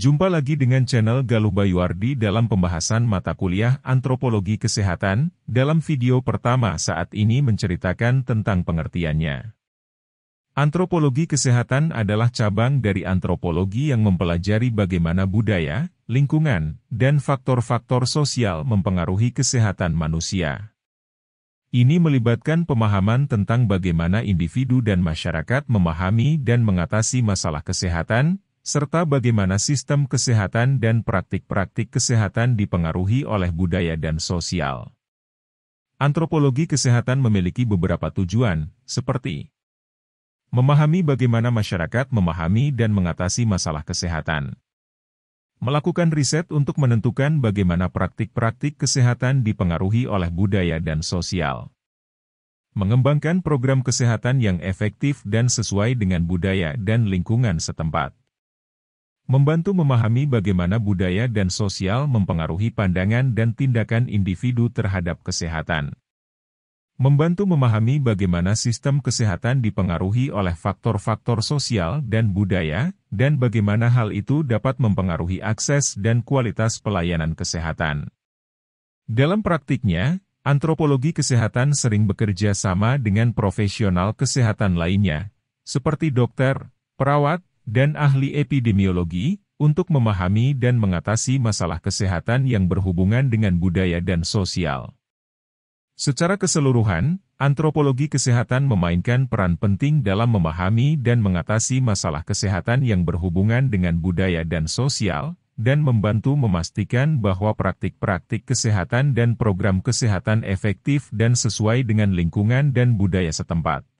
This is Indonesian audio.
Jumpa lagi dengan channel Galuh Bayuardi dalam pembahasan mata kuliah Antropologi Kesehatan, dalam video pertama saat ini menceritakan tentang pengertiannya. Antropologi kesehatan adalah cabang dari antropologi yang mempelajari bagaimana budaya, lingkungan, dan faktor-faktor sosial mempengaruhi kesehatan manusia. Ini melibatkan pemahaman tentang bagaimana individu dan masyarakat memahami dan mengatasi masalah kesehatan, serta bagaimana sistem kesehatan dan praktik-praktik kesehatan dipengaruhi oleh budaya dan sosial. Antropologi kesehatan memiliki beberapa tujuan, seperti memahami bagaimana masyarakat memahami dan mengatasi masalah kesehatan, melakukan riset untuk menentukan bagaimana praktik-praktik kesehatan dipengaruhi oleh budaya dan sosial, mengembangkan program kesehatan yang efektif dan sesuai dengan budaya dan lingkungan setempat membantu memahami bagaimana budaya dan sosial mempengaruhi pandangan dan tindakan individu terhadap kesehatan. Membantu memahami bagaimana sistem kesehatan dipengaruhi oleh faktor-faktor sosial dan budaya, dan bagaimana hal itu dapat mempengaruhi akses dan kualitas pelayanan kesehatan. Dalam praktiknya, antropologi kesehatan sering bekerja sama dengan profesional kesehatan lainnya, seperti dokter, perawat, dan ahli epidemiologi untuk memahami dan mengatasi masalah kesehatan yang berhubungan dengan budaya dan sosial. Secara keseluruhan, antropologi kesehatan memainkan peran penting dalam memahami dan mengatasi masalah kesehatan yang berhubungan dengan budaya dan sosial, dan membantu memastikan bahwa praktik-praktik kesehatan dan program kesehatan efektif dan sesuai dengan lingkungan dan budaya setempat.